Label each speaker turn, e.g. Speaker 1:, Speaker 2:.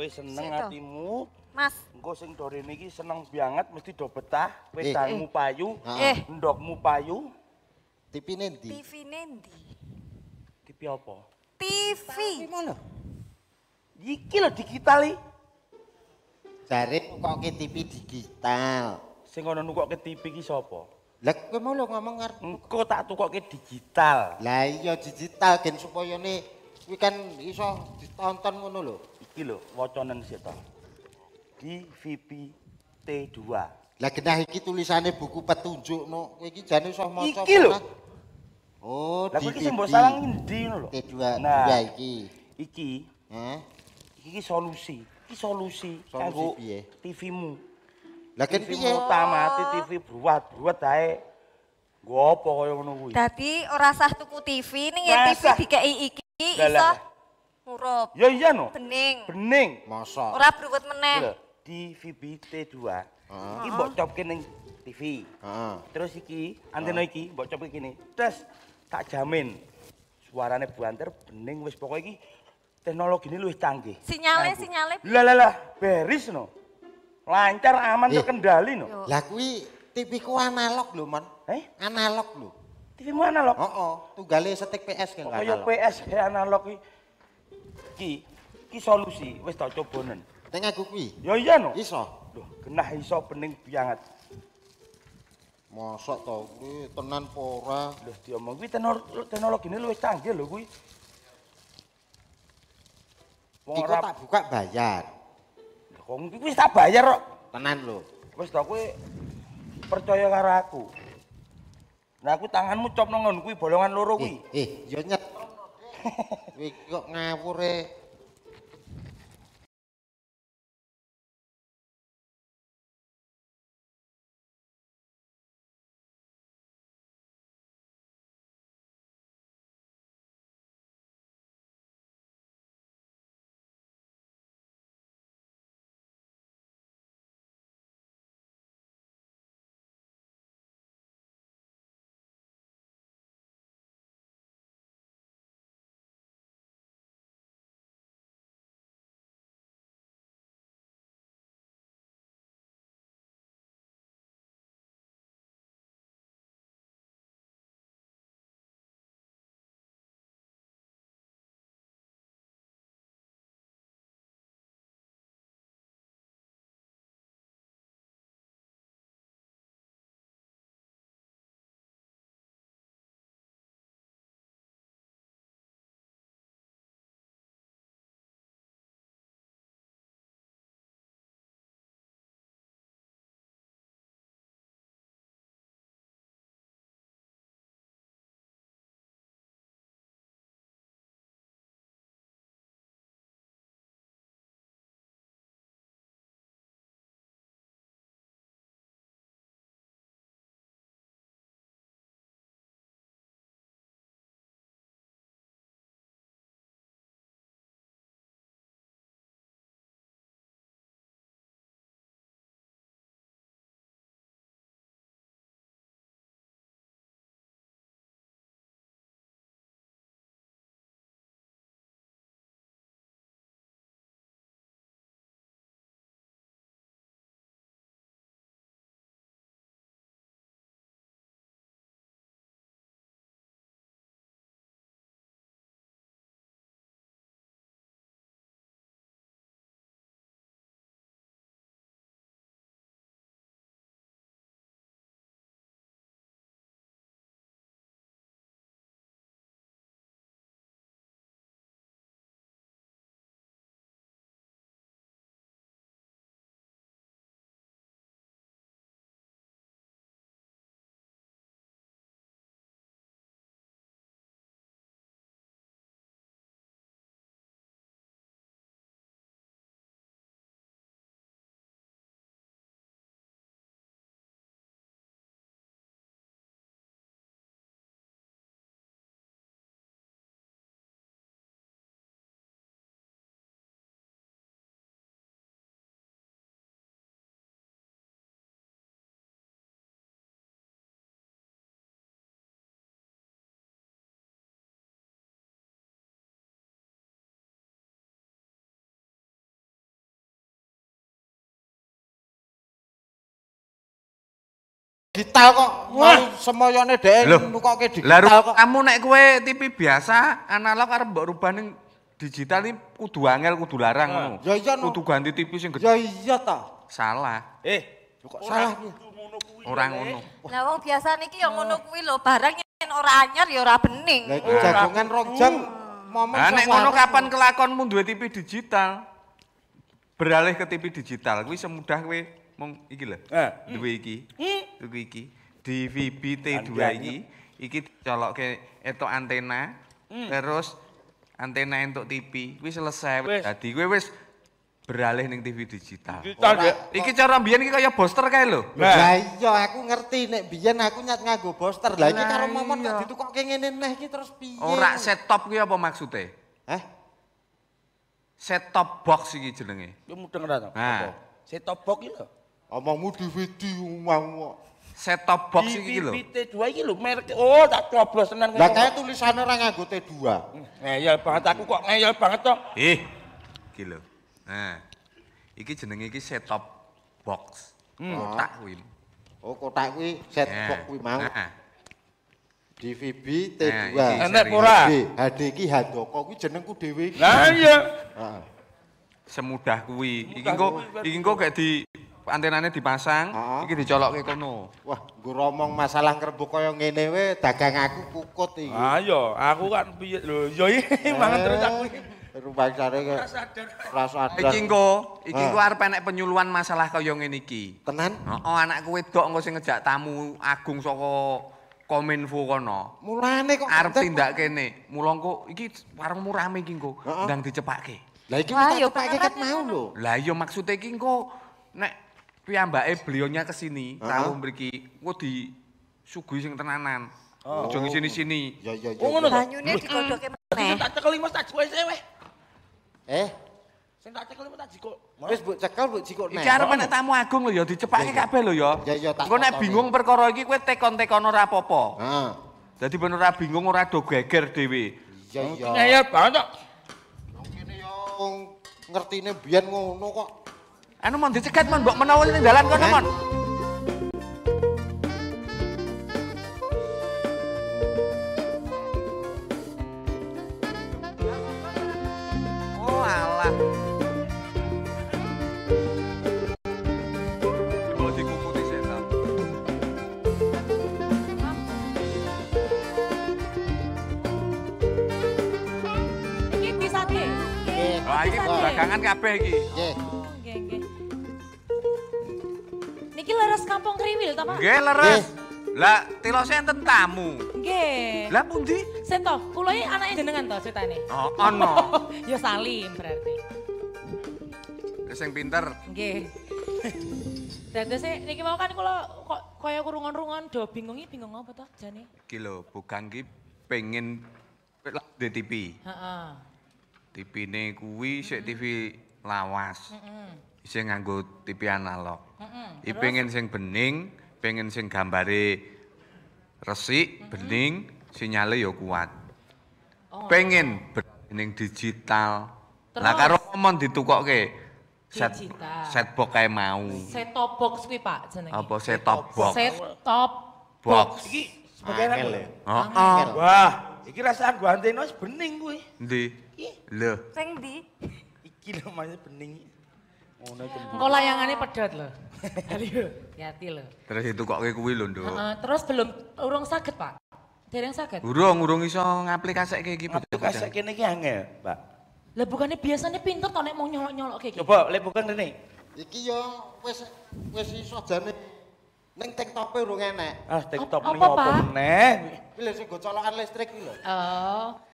Speaker 1: kowe seneng atimu. Mas. Engko sing dorene iki seneng banget mesti do betah, pedangmu eh, eh. payu, eh. ndokmu payu. TV nendi? TV nendi. TV apa? TV. TV ngono. Iki lho digital iki. Jare kokoke TV digital. Sing ngono ke TV iki sapa? Lah kowe mau ngomong ngarep engko tak ke digital. Lah iya digital gen supaya nih iki kan iso ditonton ngono lho. Iki lho waconen wacanen seta. DVP T2. Lah genah iki tulisane buku petunjuk no. Kowe Iki jane iso maca. Iki lho. Kan? Oh, di iki sing mbok salang endi ngono lho. T2 nah, ya iki. Iki. Heh. Iki solusi. Iki solusi, solusi piye? TV-mu. Lah kan piye? Tamati TV buat-buat ae. Gua apa kaya ngono kuwi.
Speaker 2: Dadi ora
Speaker 1: sah tuku TV ning ya TV dikeki iki. Iki iso ngurup. Ya iya no. Bening. Bening. Masa. Ora bruwet meneh. Di VBT2. Heeh. Iki mbok copke ning TV. Heeh. Terus iki antena iki mbok copke kene. Tes tak jamin suarane buanter bening wis pokoke iki teknologi ini lebih canggih.
Speaker 2: Sinyale Nanggu. sinyale. Lah lah lah
Speaker 1: beris no. Lancar aman eh. terkendali no. Lah kuwi TV ku analog lho, man? Eh? Analog lho. TV mu analog. Heeh, oh, oh. tugale setik PS kan. Kaya PS analog ki. Ki, ki solusi wis tak cobonen. Ning aku kuwi. Ya iya no. Iso. Loh, genah iso bening banget. Mosok to kuwi tenan pora. ora? Lho diomong kuwi tenor ini luwih canggih lho kuwi. Wong tak buka bayar. Lah kok kuwi wis tak bayar kok. Tenan lho. Wis to gue percaya karo aku. Nah aku tanganmu cop nongon kuwi bolongan loro kuwi. Eh, eh ya nyet. kok ngawur e.
Speaker 2: digital kok. Wah, semoyone dhek nukoke digital kok. Kamu nek kowe TV biasa analog arep mbok rubah ning digital iki kudu angel kudu larang ngono. Ya iya no. Kudu ganti TV sing gede. Ya iya ta. Salah. Eh, kok salah piye? Orang ngono.
Speaker 1: Lah wong biasa niki ya ngono kuwi lho, barang yen ora anyar ya ora bening. Lah iku jagongan
Speaker 2: rong jam. Hmm.
Speaker 1: Momen nah, nek ngono kapan
Speaker 2: kelakonmu duwe TV digital? Beralih ke TV digital kuwi semudah kowe mong iki lho. Eh, duwe iki. Hmm tuku iki DVB T2 ya. iki iki dicolokke etok antena hmm. terus antena untuk TV wis selesai dadi kowe wis beralih ning TV digital. Digital ya. Iki cara mbiyen iki kaya poster kae lho. Lah iya aku ngerti nek mbiyen aku nyat nganggo poster Lah iki karo momon gak iya. ditukokke
Speaker 1: ngene neh iki terus piye? Ora set
Speaker 2: top kuwi apa maksude? Eh? Set top box iki jenenge.
Speaker 1: Yo mudeng ora to? Nah. Set top box iki lho.
Speaker 2: Omongmu DVD omong set top box iki lho.
Speaker 1: T2 iki lho merek. Oh, tak coblos tenan Lah kae tulisane ora nganggo T2. Ngeyel banget aku kok ngeyel banget to.
Speaker 2: Eh. Iki lho. Nah. Iki jenenge iki set top box. Hmm. Kotak kuwi.
Speaker 1: Oh, kotak kuwi set yeah. box kuwi mau.
Speaker 2: Nah. DVB T2. Nah, Enak HD
Speaker 1: iki Handoko kuwi jenengku dhewe. Lah iya.
Speaker 2: Heeh. Semudah kuwi. Iki engko iki engko gak di antenane dipasang, ha? iki dicolokke
Speaker 1: kono. Wah, nggo romong masalah ngrebuk kaya ngene wae dagang aku kukut iki. Ha ah,
Speaker 2: iya, aku kan piye lho, ya iki eh, mangan terus aku iki. Rumah sare ke. Rasa ada. Iki engko, iki ku ah. arep enek penyuluhan masalah kaya ngene iki. Tenan? Heeh, anak kowe dok engko sing ngejak tamu Agung saka Kominfo kono. Mulane kok arep tindak kene. Mula engko iki warung murah iki engko, ndang dicepakke. Lah iki tak cepakke ket mau lho. Lah iya maksud e iki engko nek piyambake beliaunya ke sini, uh -huh. tahu mriki ku disuguhi sing tenanan. Oh. Ojo ngisini-sini. Ya ya ya. Oh ngono ya. banyune
Speaker 1: digodhoke meneh. Tak cekeli mesti tak jikoke sewe. Eh? Sing tak cekeli mesti tak jikok. Wis mbok cekel mbok jikok neh. Iki arep nek oh. tamu
Speaker 2: agung lho ya dicepake ya, ya. kabeh lho ya. Ya ya tak. Engko nek bingung perkara iki kowe tekon-tekon ora apa-apa. Heeh. Dadi ben ora bingung ora do geger dhewe. Ya ya. Ya ya banget Wong kene yo
Speaker 1: ngertine biyen ngono kok. Anu mau dicegat mon, mbok menawa ning dalan kono eh? mon.
Speaker 2: Oh belakangan kabeh iki. Nggih.
Speaker 1: kampung kriwil ta, Pak? Nggih, leres.
Speaker 2: Lah, tilose enten tamu.
Speaker 1: Nggih. Lah pundi? Sen to, kula iki anake jenengan to critane.
Speaker 2: Oh, ana.
Speaker 1: ya Salim berarti. Sing pinter. Nggih. Dados niki mau kan kulo kok kaya kurungan-rungan do bingung bingung apa to jane?
Speaker 2: Iki lho, bukan ki pengen di TV. tv ini kuwi sik TV lawas. Heeh. Isih nganggo TV analog. Heeh. I pengen sing bening, pengen sing gambare resik, bening, sinyale yo ya kuat. Oh. pengen bening digital. Terus. Lah karo omon ditukokke set set box kae mau. Set top box kuwi Pak jenenge. Apa set top box? Set top box. Iki sebagai angel ya? Heeh. Wah,
Speaker 1: iki rasaan gua antene wis bening kuwi.
Speaker 2: Ndi? Iki. Lho.
Speaker 1: Sing ndi? Iki lho bening. Engko layangane pedot lho. Hati loh.
Speaker 2: Terus itu kok kuwi lho, Nduk.
Speaker 1: terus belum urung sakit Pak. Dereng sakit? Urung,
Speaker 2: urung iso kayak gitu. pedot. Ngaplikasekke niki angel, Pak.
Speaker 1: Lah bukannya biasanya pinter to nek mau nyolok-nyolok kayak gitu. Coba lek bukan rene. Iki yo wes wes iso jane Neng TikTok urung enek. Ah, TikTok ning apa meneh? Kuwi lho sing go colokan listrik iki Oh.